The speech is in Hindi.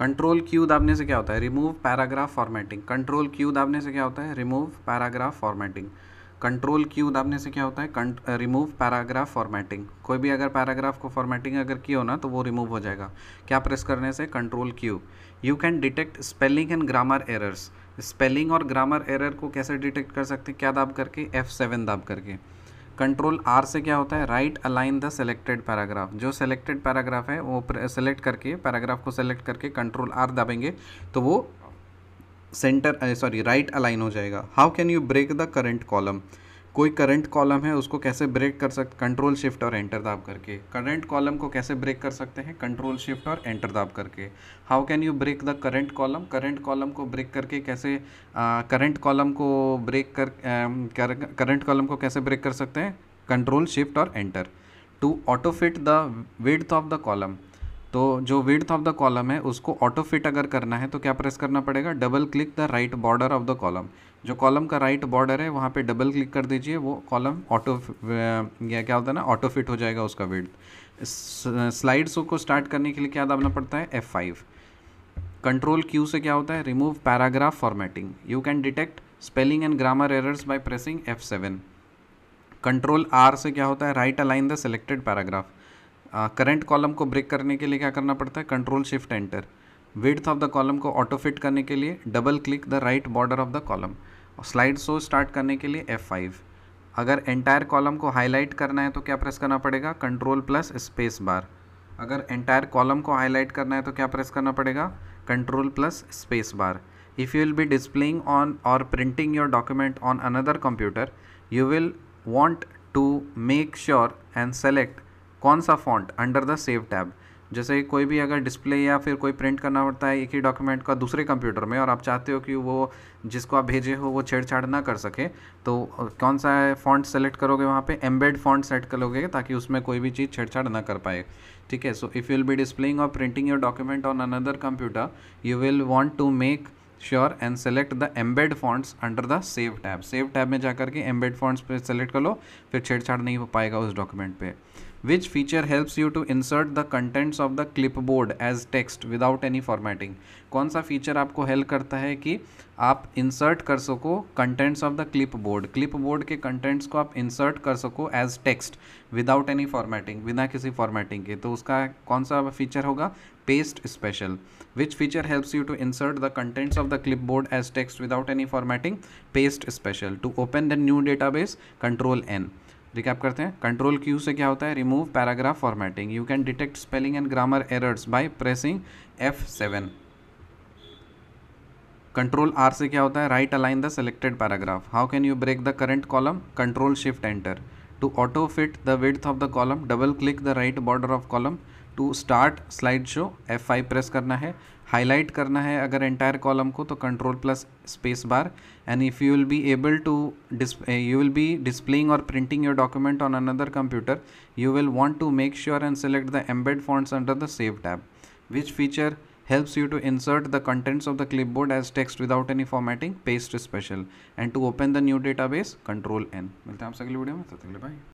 कंट्रोल क्यू दाबने से क्या होता है remove paragraph formatting control Q दाबने से क्या होता है remove paragraph formatting control Q दाबने से क्या होता है रिमूव पैराग्राफ फॉर्मेटिंग कोई भी अगर पैराग्राफ को फॉर्मेटिंग अगर की हो ना तो वो रिमूव हो जाएगा क्या प्रेस करने से control Q you can detect spelling and grammar errors spelling और ग्रामर एरर को कैसे डिटेक्ट कर सकते हैं क्या दाब करके एफ सेवन दाब करके कंट्रोल आर से क्या होता है right align the selected paragraph जो सेलेक्टेड पैराग्राफ है वो सेलेक्ट करके पैराग्राफ को सेलेक्ट करके कंट्रोल आर दबेंगे तो वो सेंटर सॉरी राइट अलाइन हो जाएगा how can you break the current column कोई करंट कॉलम है उसको कैसे ब्रेक कर सकते कंट्रोल शिफ्ट और एंटर दाब करके करंट कॉलम को कैसे ब्रेक कर सकते हैं कंट्रोल शिफ्ट और एंटर दाब करके how can you break the current column current column को ब्रेक करके कैसे करंट कॉलम को ब्रेक कर करंट कॉलम को कैसे ब्रेक कर सकते हैं कंट्रोल शिफ्ट और enter to auto fit the width of the column तो जो विड्थ ऑफ द कॉलम है उसको ऑटो फिट अगर करना है तो क्या प्रेस करना पड़ेगा double click the right border of the column जो कॉलम का राइट बॉर्डर है वहाँ पे डबल क्लिक कर दीजिए वो कॉलम ऑटो या क्या होता है ना ऑटो फिट हो जाएगा उसका वेट स्लाइड्स को स्टार्ट करने के लिए क्या दबना पड़ता है एफ फाइव कंट्रोल क्यू से क्या होता है remove paragraph formatting you can detect spelling and grammar errors by pressing F seven control R से क्या होता है right align the selected paragraph current column को ब्रेक करने के लिए क्या करना पड़ता है control shift enter width of the column को ऑटो फिट करने के लिए double click the right border of the column slide show start करने के लिए F5 अगर एंटायर कॉलम को हाईलाइट करना है तो क्या प्रेस करना पड़ेगा कंट्रोल प्लस स्पेस बार अगर एंटायर कॉलम को हाईलाइट करना है तो क्या प्रेस करना पड़ेगा control plus space bar if you will be displaying on और printing your document on another computer you will want to make sure and select कौन सा font under the save tab जैसे कोई भी अगर डिस्प्ले या फिर कोई प्रिंट करना पड़ता है एक ही डॉक्यूमेंट का दूसरे कंप्यूटर में और आप चाहते हो कि वो जिसको आप भेजे हो वो छेड़छाड़ ना कर सके तो कौन सा फॉन्ट सेलेक्ट करोगे वहाँ पे एम्बेड फॉन्ट सेट करोगे ताकि उसमें कोई भी चीज़ छेड़छाड़ ना कर पाए ठीक है so if you will be displaying और printing your document on another computer you will want to make sure and select the embed fonts under the save tab save tab में जाकर के एम्बेड फॉन्ट्स पे सेलेक्ट कर लो फिर छेड़छाड़ नहीं हो पाएगा उस डॉक्यूमेंट पर which feature helps you to insert the contents of the clipboard as text without any formatting कौन सा फीचर आपको हेल्प करता है कि आप इंसर्ट कर सको contents of the clipboard clipboard के कंटेंट्स को आप इंसर्ट कर सको as text without any formatting बिना किसी फॉर्मेटिंग के तो उसका कौन सा फीचर होगा paste special which feature helps you to insert the contents of the clipboard as text without any formatting paste special to open the new database control N recap करते हैं कंट्रोल क्यू से क्या होता है remove paragraph formatting you can detect spelling and grammar errors by pressing F seven control R से क्या होता है right align the selected paragraph how can you break the current column control shift enter to auto fit the width of the column double click the right border of column to start slide show F five press करना है हाईलाइट करना है अगर एंटायर कॉलम को तो control plus space bar and if you will be able to dis you will be displaying और printing your document on another computer you will want to make sure and select the embed fonts under the save tab which feature helps you to insert the contents of the clipboard as text without any formatting paste special and to open the new database control n मिलते हैं आपसे अगले वीडियो में तब तक के